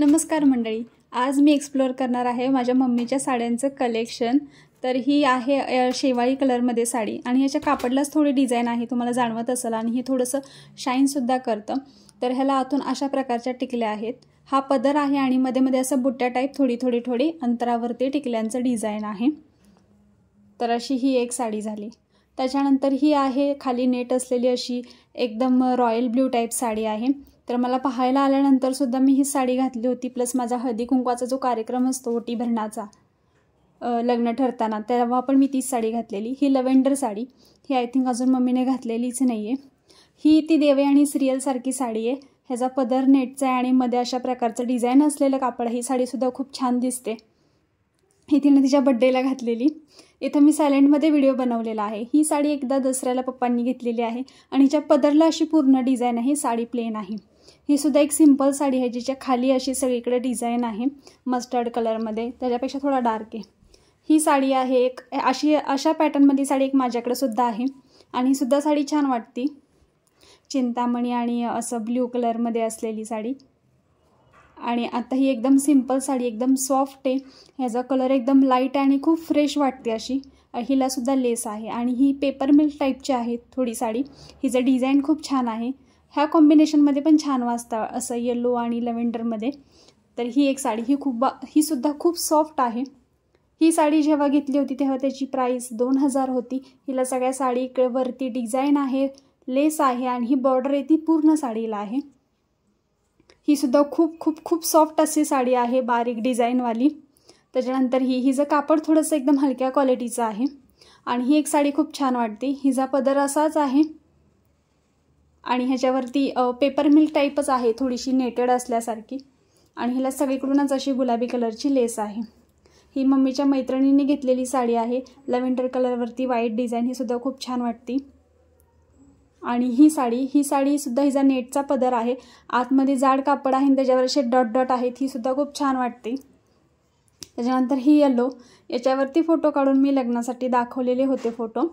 नमस्कार मंडळी आज मी एक्सप्लोअर करणार आहे माझ्या मम्मीच्या साड्यांचं कलेक्शन तर ही आहे शेवाळी कलरमध्ये साडी आणि याच्या कापडलाच थोडी डिझाईन आहे तुम्हाला जाणवत असेल आणि हे थोडंसं शाईनसुद्धा करतं तर ह्याला आतून अशा प्रकारच्या टिकल्या आहेत हा पदर आहे आणि मध्ये मध्ये असं बुट्ट्या टाईप थोडी थोडी थोडी अंतरावरती टिकल्यांचं डिझाईन आहे तर अशी ही एक साडी झाली त्याच्यानंतर ही आहे खाली नेट असलेली अशी एकदम रॉयल ब्ल्यू टाईप साडी आहे तर मला पाहायला आल्यानंतरसुद्धा मी ही साडी घातली होती प्लस माझा हळदी कुंकवाचा जो कार्यक्रम असतो ओटी भरणाचा लग्न ठरताना तेव्हा पण मी तीच साडी घातलेली ही लव्हेंडर साडी ही आय थिंक अजून मम्मीने घातलेलीच नाही आहे ही ती देवे आणि सिरियलसारखी साडी आहे ह्याचा पदर नेटचा आहे आणि मध्ये अशा प्रकारचं डिझाईन असलेलं कापड ही साडीसुद्धा खूप छान दिसते ही तिने तिच्या बड्डेला घातलेली इथं मी सायलेंटमध्ये व्हिडिओ बनवलेला आहे ही साडी एकदा दसऱ्याला पप्पांनी घेतलेली आहे आणि हिच्या पदरला अशी पूर्ण डिझाईन आहे साडी प्लेन आहे ही सुद्धा एक सिंपल साडी आहे जिच्या खाली अशी सगळीकडे डिझाईन आहे मस्टर्ड कलरमध्ये त्याच्यापेक्षा थोडा डार्क आहे ही साडी आहे एक अशी अशा पॅटर्नमध्ये साडी एक माझ्याकडे सुद्धा आहे आणि सुद्धा साडी छान वाटती चिंतामणी आणि असं ब्ल्यू कलरमध्ये असलेली साडी आणि आता ही एकदम सिंपल साडी एकदम सॉफ्ट आहे ह्याचा कलर एकदम लाईट आणि खूप फ्रेश वाटते अशी हिलासुद्धा लेस आहे आणि ही पेपर मिल्क टाईपची आहे थोडी साडी हिचं डिझाईन खूप छान आहे ह्या कॉम्बिनेशनमध्ये पण छान वाजता असं येलो आणि लव्हेंडरमध्ये तर ही एक साडी ही खूप बा ही सुद्धा खूप सॉफ्ट आहे ही साडी जेव्हा घेतली होती तेव्हा त्याची प्राईस दोन हजार होती हिला सगळ्या साडी वरती डिझाईन आहे लेस आहे आणि ही बॉर्डर आहे ती पूर्ण साडीला आहे ही सुद्धा खूप खूप खूप सॉफ्ट अशी साडी आहे बारीक डिझाईनवाली त्याच्यानंतर ही हिचं कापड थोडंसं एकदम हलक्या क्वालिटीचं आहे आणि ही एक साडी खूप छान वाटते हिचा पदर असाच आहे आणि ह्याच्यावरती पेपर मिल टाईपच आहे थोडीशी नेटेड असल्यासारखी आणि ह्याला सगळीकडूनच अशी गुलाबी कलरची लेस आहे ही मम्मीच्या मैत्रिणीने घेतलेली साडी आहे लव्हेंडर कलरवरती व्हाईट डिझाईन ही सुद्धा खूप छान वाटती आणि ही साडी ही साडीसुद्धा हिचा नेटचा पदर आहे आतमध्ये जाड कापड आहे आणि त्याच्यावर असे डॉट डॉट आहेत ही सुद्धा खूप छान वाटते त्याच्यानंतर ही येलो याच्यावरती फोटो काढून मी लग्नासाठी दाखवलेले होते फोटो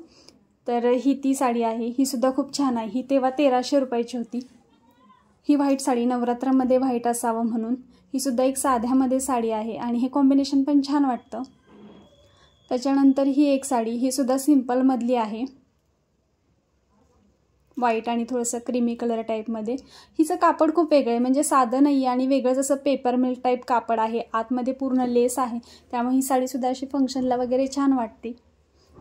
तर ही ती साडी आहे ही सुद्धा खूप छान आहे ही तेव्हा तेराशे रुपयाची होती ही व्हाईट साडी नवरात्रामध्ये व्हाईट असावं म्हणून ही सुद्धा एक साध्यामध्ये साडी आहे आणि हे कॉम्बिनेशन पण छान वाटतं त्याच्यानंतर ही एक साडी ही सुद्धा सिम्पलमधली आहे व्हाईट आणि थोडंसं क्रीमी कलर टाईपमध्ये हिचं कापड खूप वेगळं आहे म्हणजे साधं नाही आहे आणि वेगळं जसं पेपर मिल टाईप कापड आहे आतमध्ये पूर्ण लेस आहे त्यामुळे ही साडीसुद्धा अशी फंक्शनला वगैरे छान वाटते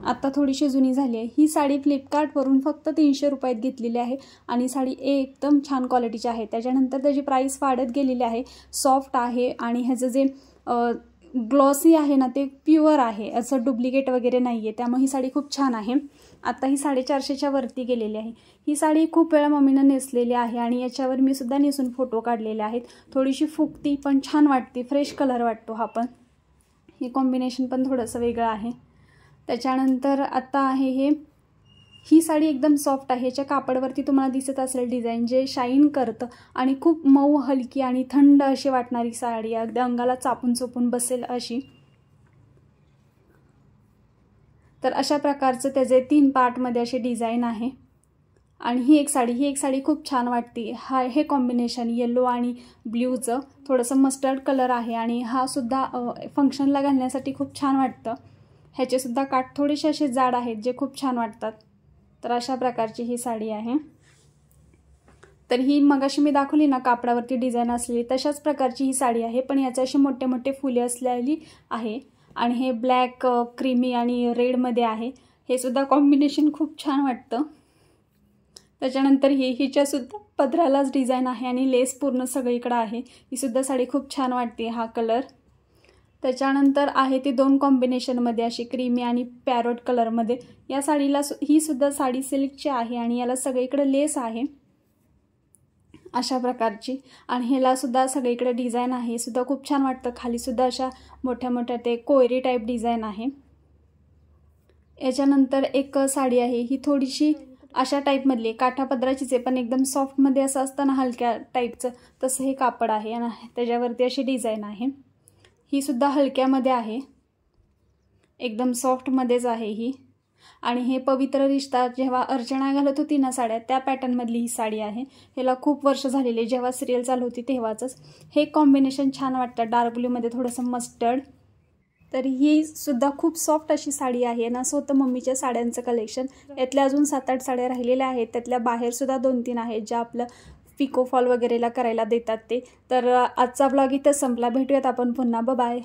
आत्ता थोडीशी जुनी झाली आहे ही साडी फ्लिपकार्टवरून फक्त तीनशे रुपयात घेतलेली आहे आणि साडी एकदम छान क्वालिटीची आहे त्याच्यानंतर त्याची प्राईस वाढत गेलेली आहे सॉफ्ट आहे आणि ह्याचं जे ग्लॉसी आहे ना ते प्युअर आहे असं डुप्लिकेट वगैरे नाही आहे त्यामुळे ही साडी खूप छान आहे आत्ता ही साडेचारशेच्या वरती गेलेली आहे ही साडी खूप वेळा मम्मीनं नेसलेली आहे आणि याच्यावर मी सुद्धा नेसून फोटो काढलेले आहेत थोडीशी फुगती पण छान वाटते फ्रेश कलर वाटतो हा पण हे कॉम्बिनेशन पण थोडंसं वेगळं आहे त्याच्यानंतर आत्ता आहे हे ही साडी एकदम सॉफ्ट आहे याच्या कापडवरती तुम्हाला दिसत असेल डिझाईन जे शाईन करतं आणि खूप मऊ हलकी आणि थंड अशी वाटणारी साडी अगदी अंगाला चापून चोपून बसेल अशी तर अशा प्रकारचं त्याचे तीन पार्टमध्ये असे डिझाईन आहे आणि ही एक साडी ही एक साडी खूप छान वाटते हा हे कॉम्बिनेशन येलो आणि ब्ल्यूचं थोडंसं मस्टर्ड कलर आहे आणि हा सुद्धा फंक्शनला घालण्यासाठी खूप छान वाटतं ह्याचेसुद्धा काठ थोडेसे असे जाड आहेत जे खूप छान वाटतात तर अशा प्रकारची ही साडी आहे तर ही मगाशी मी दाखवली ना कापडावरती डिझाईन असलेली तशाच प्रकारची ही साडी आहे पण याचे असे मोठे मोठे फुले असलेली आहे आणि हे ब्लॅक क्रीमी आणि रेडमध्ये आहे हे सुद्धा कॉम्बिनेशन खूप छान वाटतं त्याच्यानंतर ही हिच्यासुद्धा पदरालाच डिझाईन आहे आणि लेस पूर्ण सगळीकडं आहे ही सुद्धा साडी खूप छान वाटते हा कलर त्याच्यानंतर आहे ती दोन कॉम्बिनेशनमध्ये अशी क्रीमी आणि पॅरोट कलरमध्ये या साडीला सु ही सुद्धा साडी सिल्कची आहे आणि याला सगळीकडे लेस आहे अशा प्रकारची आणि ह्यालासुद्धा सगळीकडे डिझाईन आहे सुद्धा खूप छान वाटतं खालीसुद्धा अशा मोठ्या मोठ्या ते कोयरी टाईप डिझाईन आहे याच्यानंतर एक साडी आहे ही थोडीशी अशा टाईपमधली काठा पदराचीच आहे पण एकदम सॉफ्टमध्ये असं असतं ना हलक्या टाईपचं तसं हे कापड आहे आणि त्याच्यावरती अशी डिझाईन आहे ही सुद्धा हलक्यामध्ये आहे एकदम सॉफ्टमध्येच आहे ही आणि हे पवित्र रिश्ता जेव्हा अर्चना घालत होती ना साड्या त्या पॅटर्नमधली ही साडी आहे ह्याला खूप वर्ष झालेली जेव्हा सिरियल चालू होती तेव्हाचंच हे कॉम्बिनेशन छान वाटतं डार्क ब्ल्यूमध्ये थोडंसं मस्टर्ड तर ही सुद्धा खूप सॉफ्ट अशी साडी आहे ना स्वतः मम्मीच्या साड्यांचं कलेक्शन यातल्या अजून सात आठ साड्या राहिलेल्या आहेत त्यातल्या बाहेरसुद्धा दोन तीन आहेत ज्या आपलं पिको फॉल वगैरेला करायला देतात ते तर आजचा ब्लॉग इथं संपला भेटूयात आपण पुन्हा ब बाय